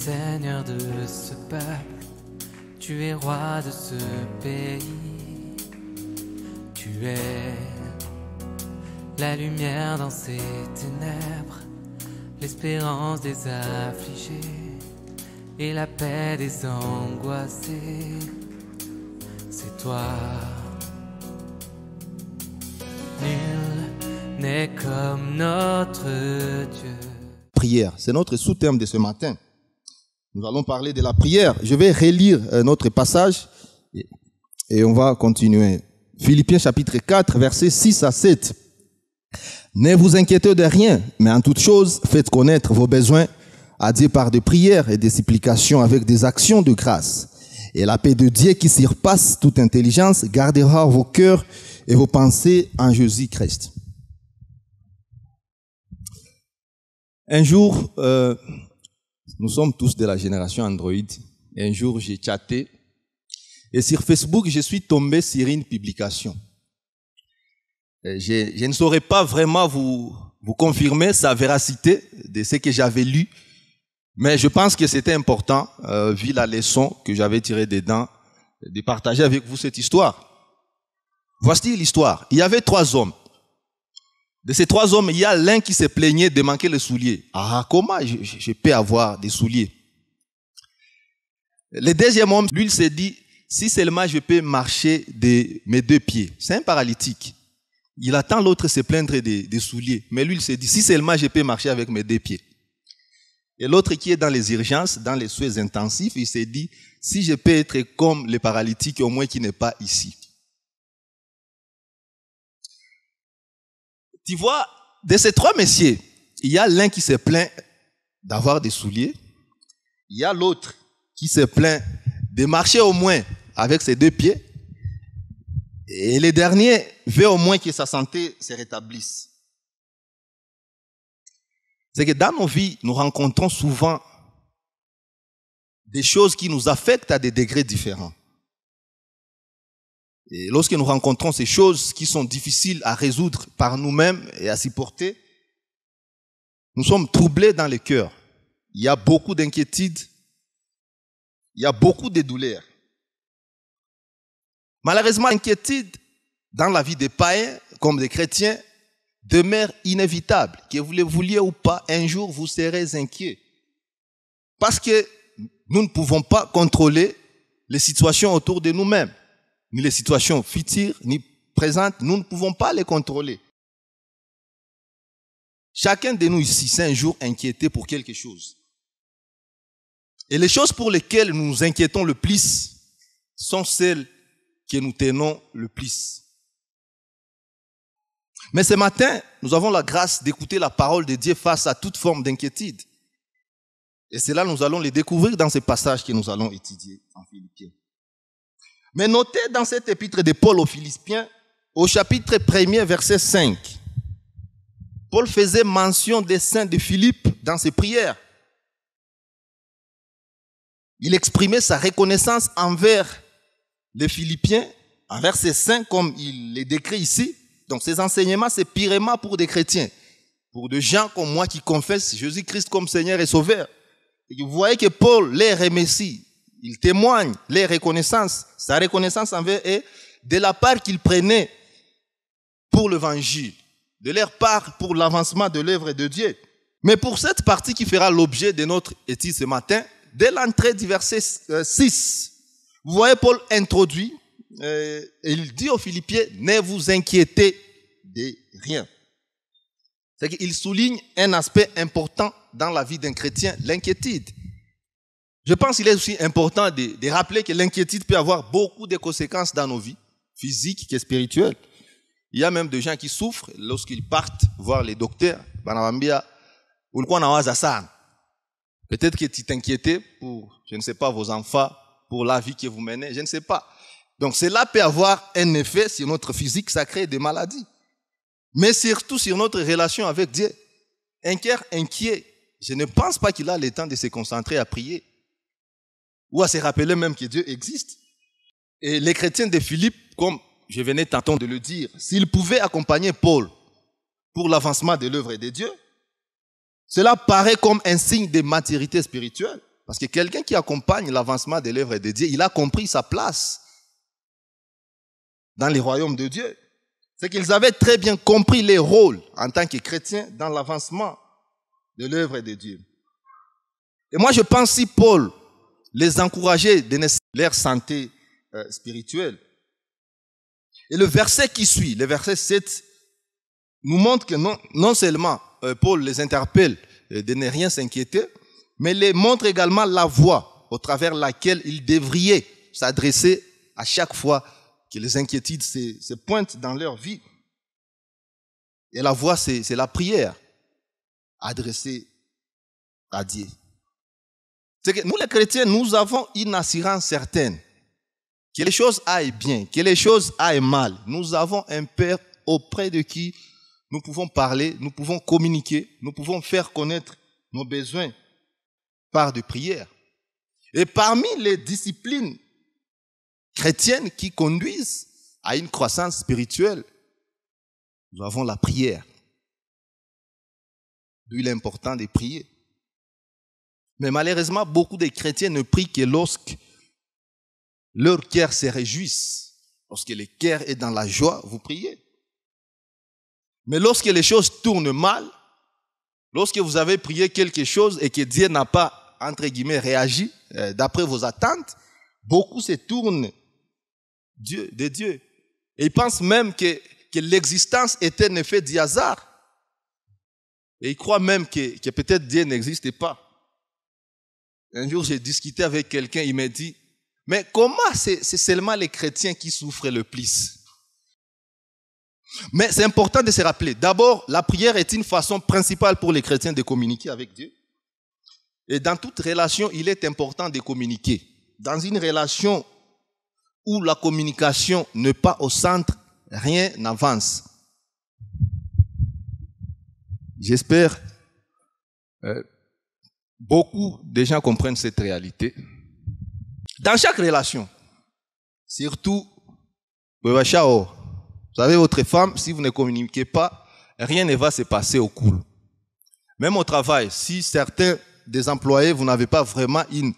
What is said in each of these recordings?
Seigneur de ce peuple, tu es roi de ce pays, tu es la lumière dans ces ténèbres, l'espérance des affligés et la paix des angoissés. C'est toi. Nul n'est comme notre Dieu. Prière, c'est notre sous-thème de ce matin. Nous allons parler de la prière. Je vais relire notre passage et on va continuer. Philippiens chapitre 4, versets 6 à 7. Ne vous inquiétez de rien, mais en toute chose, faites connaître vos besoins à Dieu par des prières et des supplications avec des actions de grâce. Et la paix de Dieu qui surpasse toute intelligence gardera vos cœurs et vos pensées en Jésus-Christ. Un jour, euh, nous sommes tous de la génération Android. un jour, j'ai chatté. Et sur Facebook, je suis tombé sur une publication. Euh, je, ne saurais pas vraiment vous, confirmer sa véracité de ce que j'avais lu, mais je pense que c'était important, euh, vu la leçon que j'avais tirée dedans, de partager avec vous cette histoire. Voici l'histoire. Il y avait trois hommes. De ces trois hommes, il y a l'un qui se plaignait de manquer les souliers. Ah, comment je, peux avoir des souliers Le deuxième homme, lui, il s'est dit, si seulement je peux marcher de mes deux pieds. C'est un paralytique. Il attend l'autre se plaindre des, souliers. Mais lui, il s'est dit, si seulement je peux marcher avec mes deux pieds. Et l'autre qui est dans les urgences, dans les soins intensifs, il s'est dit, si je peux être comme les paralytiques, au moins qui n'est pas ici. Tu vois, de ces trois messieurs, il y a l'un qui se plaint d'avoir des souliers, il y a l'autre qui se plaint de marcher au moins avec ses deux pieds, et le dernier veut au moins que sa santé se rétablisse. C'est que dans nos vies, nous rencontrons souvent des choses qui nous affectent à des degrés différents. Et lorsque nous rencontrons ces choses qui sont difficiles à résoudre par nous-mêmes et à s'y porter, nous sommes troublés dans le cœur. Il y a beaucoup d'inquiétudes, il y a beaucoup de douleurs. Malheureusement, l'inquiétude dans la vie des païens comme des chrétiens demeure inévitable. Que vous le vouliez ou pas, un jour vous serez inquiet. Parce que nous ne pouvons pas contrôler les situations autour de nous-mêmes ni les situations futures, ni présentes, nous ne pouvons pas les contrôler. Chacun de nous ici s'est un jour inquiété pour quelque chose. Et les choses pour lesquelles nous nous inquiétons le plus sont celles que nous tenons le plus. Mais ce matin, nous avons la grâce d'écouter la parole de Dieu face à toute forme d'inquiétude. Et cela nous allons les découvrir dans ces passages que nous allons étudier en Philippiens. Mais notez dans cet épître de Paul aux Philippiens, au chapitre 1 verset 5, Paul faisait mention des saints de Philippe dans ses prières. Il exprimait sa reconnaissance envers les Philippiens, envers ces saints comme il les décrit ici. Donc ces enseignements, c'est pirement pour des chrétiens, pour des gens comme moi qui confessent Jésus-Christ comme Seigneur et Sauveur. vous voyez que Paul les remercie il témoigne les reconnaissances, sa reconnaissance envers et de la part qu'il prenait pour l'évangile, de leur part pour l'avancement de l'œuvre de Dieu. Mais pour cette partie qui fera l'objet de notre étude ce matin, dès l'entrée du verset 6, euh, vous voyez Paul introduit, euh, et il dit aux Philippiens, ne vous inquiétez de rien. C'est qu'il souligne un aspect important dans la vie d'un chrétien, l'inquiétude. Je pense qu'il est aussi important de, rappeler que l'inquiétude peut avoir beaucoup de conséquences dans nos vies, physiques et spirituelles. Il y a même des gens qui souffrent lorsqu'ils partent voir les docteurs. Peut-être que tu t'inquiétais pour, je ne sais pas, vos enfants, pour la vie que vous menez, je ne sais pas. Donc cela peut avoir un effet sur notre physique, ça crée des maladies. Mais surtout sur notre relation avec Dieu. Un cœur inquiet, je ne pense pas qu'il a le temps de se concentrer à prier ou à se rappeler même que Dieu existe. Et les chrétiens de Philippe, comme je venais tantôt de le dire, s'ils pouvaient accompagner Paul pour l'avancement de l'œuvre de Dieu, cela paraît comme un signe de maturité spirituelle. Parce que quelqu'un qui accompagne l'avancement de l'œuvre de Dieu, il a compris sa place dans les royaumes de Dieu. C'est qu'ils avaient très bien compris les rôles en tant que chrétiens dans l'avancement de l'œuvre de Dieu. Et moi, je pense si Paul les encourager de leur santé euh, spirituelle. Et le verset qui suit, le verset 7, nous montre que non, seulement euh, Paul les interpelle euh, de ne rien s'inquiéter, mais les montre également la voie au travers laquelle ils devraient s'adresser à chaque fois que les inquiétudes se, se pointent dans leur vie. Et la voie, c'est la prière adressée à Dieu. C'est que nous, les chrétiens, nous avons une assurance certaine. Que les choses aillent bien, que les choses aillent mal. Nous avons un Père auprès de qui nous pouvons parler, nous pouvons communiquer, nous pouvons faire connaître nos besoins par de prières. Et parmi les disciplines chrétiennes qui conduisent à une croissance spirituelle, nous avons la prière. D'où il est important de prier. Mais malheureusement, beaucoup de chrétiens ne prient que lorsque leur cœur se réjouisse, Lorsque le cœur est dans la joie, vous priez. Mais lorsque les choses tournent mal, lorsque vous avez prié quelque chose et que Dieu n'a pas, entre guillemets, réagi euh, d'après vos attentes, beaucoup se tournent Dieu, de Dieu. Et ils pensent même que, que l'existence est un effet du hasard. Et ils croient même que, que peut-être Dieu n'existe pas. Un jour, j'ai discuté avec quelqu'un, il m'a dit, mais comment c'est seulement les chrétiens qui souffrent le plus Mais c'est important de se rappeler. D'abord, la prière est une façon principale pour les chrétiens de communiquer avec Dieu. Et dans toute relation, il est important de communiquer. Dans une relation où la communication n'est pas au centre, rien n'avance. J'espère euh, Beaucoup de gens comprennent cette réalité. Dans chaque relation, surtout, vous savez, votre femme, si vous ne communiquez pas, rien ne va se passer au cool. Même au travail, si certains des employés, vous n'avez pas vraiment une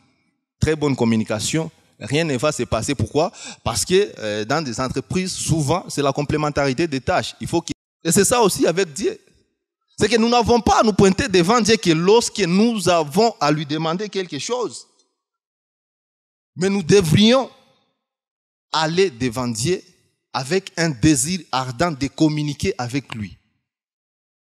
très bonne communication, rien ne va se passer. Pourquoi Parce que euh, dans des entreprises, souvent, c'est la complémentarité des tâches. Il faut qu'il... Et c'est ça aussi avec Dieu c'est que nous n'avons pas à nous pointer devant Dieu que lorsque nous avons à lui demander quelque chose. Mais nous devrions aller devant Dieu avec un désir ardent de communiquer avec lui.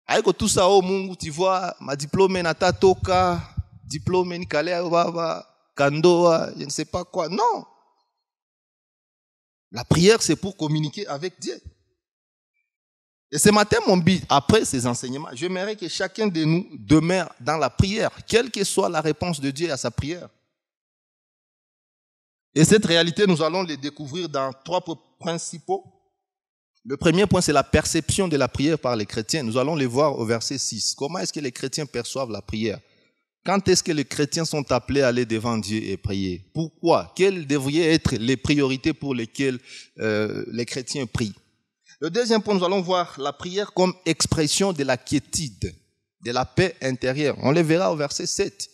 Avec tout ça, oh, tu vois, ma diplôme nata toka, diplôme baba, oh, kandoa, je ne sais pas quoi. Non. La prière, c'est pour communiquer avec Dieu. Et ce matin, mon but, après ces enseignements, j'aimerais que chacun de nous demeure dans la prière, quelle que soit la réponse de Dieu à sa prière. Et cette réalité, nous allons les découvrir dans trois principaux. Le premier point, c'est la perception de la prière par les chrétiens. Nous allons les voir au verset 6. Comment est-ce que les chrétiens perçoivent la prière Quand est-ce que les chrétiens sont appelés à aller devant Dieu et prier Pourquoi Quelles devraient être les priorités pour lesquelles euh, les chrétiens prient le deuxième point, nous allons voir la prière comme expression de la quiétude, de la paix intérieure. On le verra au verset 7.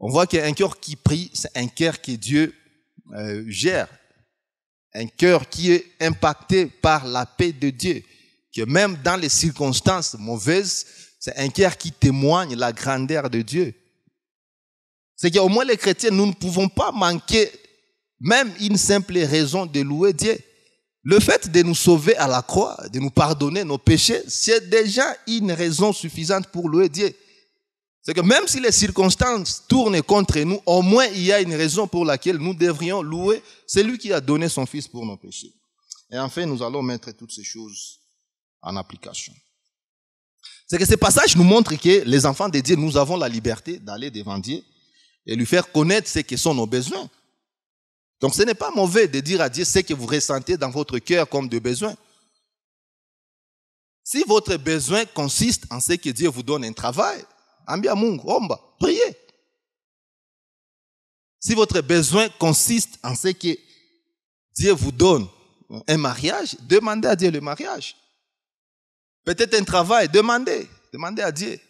On voit qu'un cœur qui prie, c'est un cœur que Dieu euh, gère, un cœur qui est impacté par la paix de Dieu, que même dans les circonstances mauvaises, c'est un cœur qui témoigne la grandeur de Dieu. C'est qu'au moins les chrétiens, nous ne pouvons pas manquer même une simple raison de louer Dieu. Le fait de nous sauver à la croix, de nous pardonner nos péchés, c'est déjà une raison suffisante pour louer Dieu. C'est que même si les circonstances tournent contre nous, au moins il y a une raison pour laquelle nous devrions louer celui qui a donné son Fils pour nos péchés. Et enfin, nous allons mettre toutes ces choses en application. C'est que ce passage nous montre que les enfants de Dieu, nous avons la liberté d'aller devant Dieu et lui faire connaître ce que sont nos besoins. Donc ce n'est pas mauvais de dire à Dieu ce que vous ressentez dans votre cœur comme de besoin. Si votre besoin consiste en ce que Dieu vous donne un travail, bien omba, priez. Si votre besoin consiste en ce que Dieu vous donne un mariage, demandez à Dieu le mariage. Peut-être un travail, demandez, demandez à Dieu.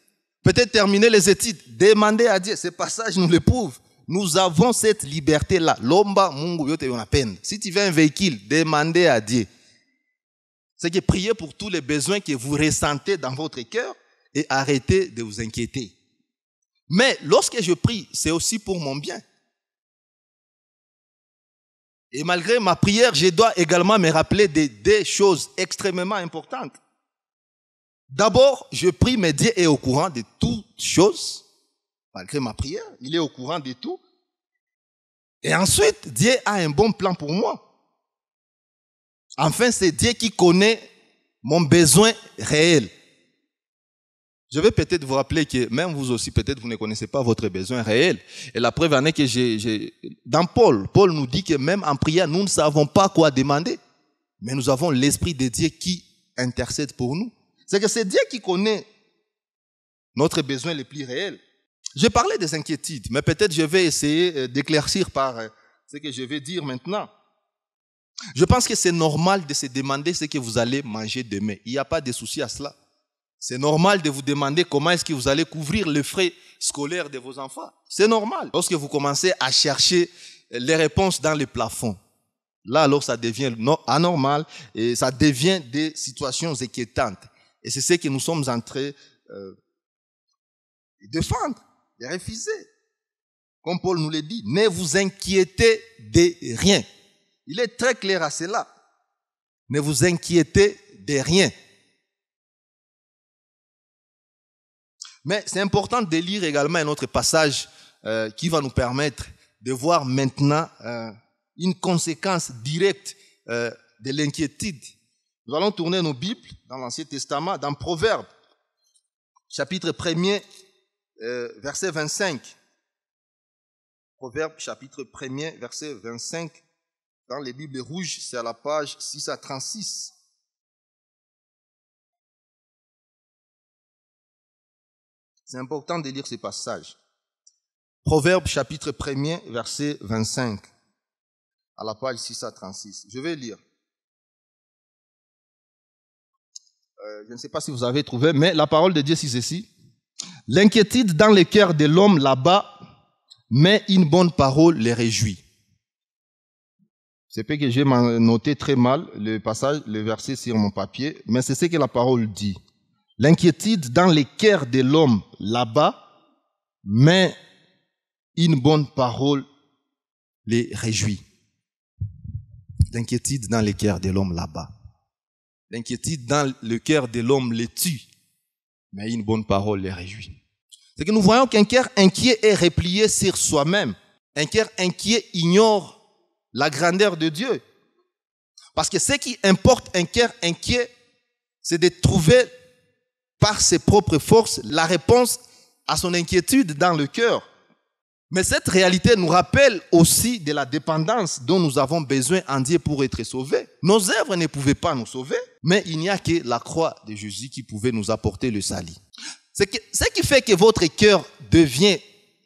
Peut-être terminer les études, demandez à Dieu. ce passage nous le prouve. Nous avons cette liberté-là. Lomba mungu yote peine. Si tu veux un véhicule, demandez à Dieu. C'est que priez pour tous les besoins que vous ressentez dans votre cœur et arrêtez de vous inquiéter. Mais lorsque je prie, c'est aussi pour mon bien. Et malgré ma prière, je dois également me rappeler des choses extrêmement importantes. D'abord, je prie, mais Dieu est au courant de toutes choses malgré ma prière. Il est au courant de tout. Et ensuite, Dieu a un bon plan pour moi. Enfin, c'est Dieu qui connaît mon besoin réel. Je vais peut-être vous rappeler que même vous aussi, peut-être vous ne connaissez pas votre besoin réel. Et la preuve en est que j'ai, dans Paul, Paul nous dit que même en prière, nous ne savons pas quoi demander. Mais nous avons l'Esprit de Dieu qui intercède pour nous. C'est que c'est Dieu qui connaît notre besoin le plus réel. Je parlais des inquiétudes, mais peut-être je vais essayer euh, d'éclaircir par euh, ce que je vais dire maintenant. Je pense que c'est normal de se demander ce que vous allez manger demain. Il n'y a pas de souci à cela. C'est normal de vous demander comment est-ce que vous allez couvrir les frais scolaires de vos enfants. C'est normal. Lorsque vous commencez à chercher euh, les réponses dans les plafonds, là alors ça devient anormal et ça devient des situations inquiétantes. Et c'est ce que nous sommes en train de défendre de refuser. Comme Paul nous le dit, ne vous inquiétez de rien. Il est très clair à cela. Ne vous inquiétez de rien. Mais c'est important de lire également un autre passage euh, qui va nous permettre de voir maintenant euh, une conséquence directe euh, de l'inquiétude. Nous allons tourner nos Bibles dans l'Ancien Testament, dans Proverbe, chapitre 1er, euh, verset 25. Proverbe chapitre 1 verset 25. Dans les Bibles rouges, c'est à la page 6 à 36. C'est important de lire ce passage. Proverbe chapitre 1 verset 25, à la page 6 à 36. Je vais lire. Euh, je ne sais pas si vous avez trouvé, mais la parole de Dieu, c'est ceci. L'inquiétude dans le cœur de l'homme là-bas, mais une bonne parole les réjouit. C'est peut que j'ai noté très mal le passage, le verset sur mon papier, mais c'est ce que la parole dit. L'inquiétude dans le cœur de l'homme là-bas, mais une bonne parole les réjouit. L'inquiétude dans le cœur de l'homme là-bas. L'inquiétude dans le cœur de l'homme les tue mais une bonne parole les réjouit. C'est que nous voyons qu'un cœur inquiet est replié sur soi-même. Un cœur inquiet ignore la grandeur de Dieu. Parce que ce qui importe un cœur inquiet, c'est de trouver par ses propres forces la réponse à son inquiétude dans le cœur. Mais cette réalité nous rappelle aussi de la dépendance dont nous avons besoin en Dieu pour être sauvés. Nos œuvres ne pouvaient pas nous sauver, mais il n'y a que la croix de Jésus qui pouvait nous apporter le salut. Ce qui fait que votre cœur devient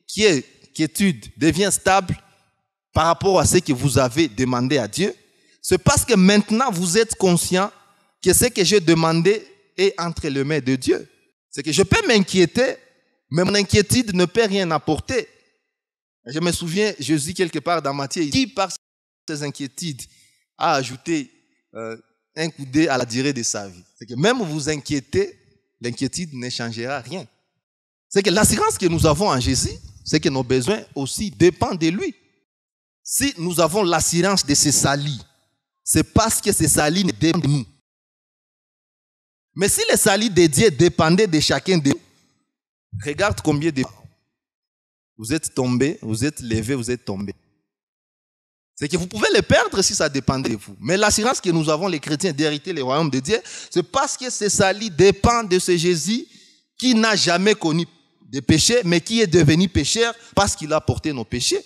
qui est quiétude, devient stable par rapport à ce que vous avez demandé à Dieu, c'est parce que maintenant vous êtes conscient que ce que j'ai demandé est entre les mains de Dieu. C'est que je peux m'inquiéter, mais mon inquiétude ne peut rien apporter je me souviens, Jésus, quelque part dans Matthieu, qui par ses inquiétudes a ajouté euh, un coup d'œil à la durée de sa vie. C'est que même vous inquiétez, l'inquiétude ne changera rien. C'est que l'assurance que nous avons en Jésus, c'est que nos besoins aussi dépendent de lui. Si nous avons l'assurance de ses salis, c'est parce que ces salis dépendent de nous. Mais si les salis de Dieu dépendaient de chacun de nous, regarde combien de vous êtes tombé, vous êtes levé, vous êtes tombé. C'est que vous pouvez les perdre si ça dépend de vous. Mais l'assurance que nous avons, les chrétiens, d'hériter le royaume de Dieu, c'est parce que ces sali dépend de ce Jésus qui n'a jamais connu de péché, mais qui est devenu pécheur parce qu'il a porté nos péchés.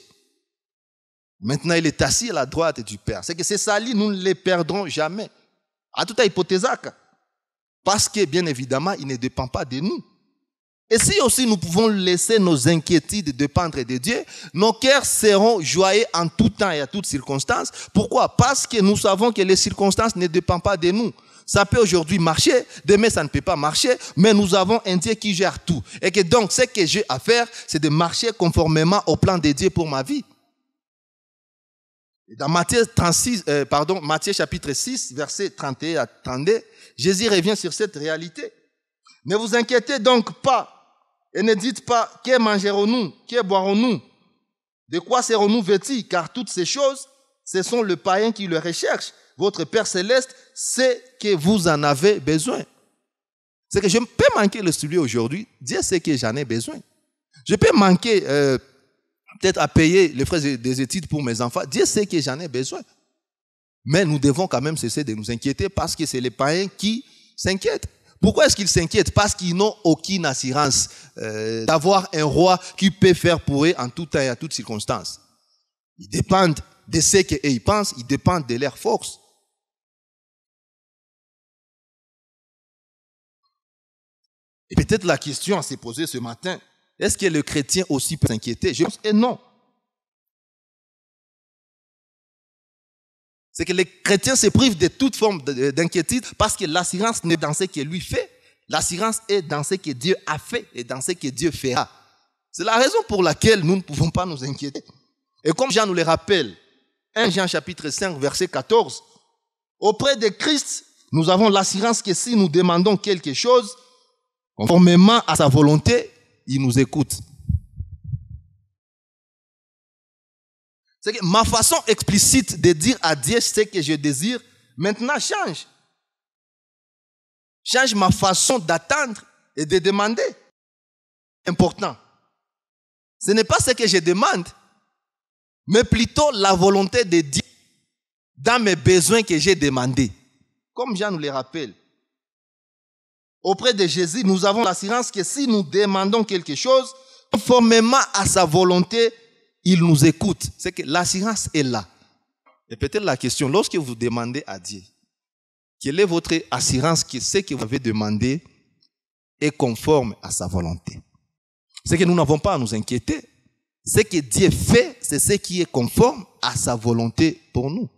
Maintenant, il est assis à la droite du Père. C'est que ces salis, nous ne les perdrons jamais. À toute hypothèse, parce que, bien évidemment, il ne dépend pas de nous. Et si aussi nous pouvons laisser nos inquiétudes dépendre de Dieu, nos cœurs seront joyeux en tout temps et à toutes circonstances. Pourquoi Parce que nous savons que les circonstances ne dépendent pas de nous. Ça peut aujourd'hui marcher, demain ça ne peut pas marcher, mais nous avons un Dieu qui gère tout. Et que donc ce que j'ai à faire, c'est de marcher conformément au plan de Dieu pour ma vie. Dans Matthieu, euh, chapitre 6, verset 31 à Jésus revient sur cette réalité. Ne vous inquiétez donc pas et ne dites pas, que mangerons-nous, que boirons-nous, de quoi serons-nous vêtus, car toutes ces choses, ce sont le païen qui le recherche. Votre Père céleste sait que vous en avez besoin. C'est que je peux manquer le studio aujourd'hui, Dieu sait que j'en ai besoin. Je peux manquer euh, peut-être à payer les frais des études pour mes enfants, Dieu sait que j'en ai besoin. Mais nous devons quand même cesser de nous inquiéter parce que c'est les païens qui s'inquiètent. Pourquoi est-ce qu'ils s'inquiètent Parce qu'ils n'ont aucune assurance euh, d'avoir un roi qui peut faire pour eux en tout temps et à toutes circonstances. Ils dépendent de ce qu'ils pensent, ils dépendent de leur force. Et peut-être la question à se poser ce matin, est-ce que le chrétien aussi peut s'inquiéter Je pense que non. c'est que les chrétiens se privent de toute forme d'inquiétude parce que l'assurance n'est dans ce que lui fait. L'assurance est dans ce que Dieu a fait et dans ce que Dieu fera. C'est la raison pour laquelle nous ne pouvons pas nous inquiéter. Et comme Jean nous le rappelle, 1 Jean chapitre 5 verset 14, auprès de Christ, nous avons l'assurance que si nous demandons quelque chose, conformément à sa volonté, il nous écoute. C'est que ma façon explicite de dire à Dieu ce que je désire, maintenant change. Change ma façon d'attendre et de demander. Important. Ce n'est pas ce que je demande, mais plutôt la volonté de Dieu dans mes besoins que j'ai demandés. Comme Jean nous le rappelle, auprès de Jésus, nous avons l'assurance que si nous demandons quelque chose, conformément à sa volonté, il nous écoute. C'est que l'assurance est là. Et peut-être la question, lorsque vous demandez à Dieu, quelle est votre assurance que ce que vous avez demandé est conforme à sa volonté C'est que nous n'avons pas à nous inquiéter. Ce que Dieu fait, c'est ce qui est conforme à sa volonté pour nous.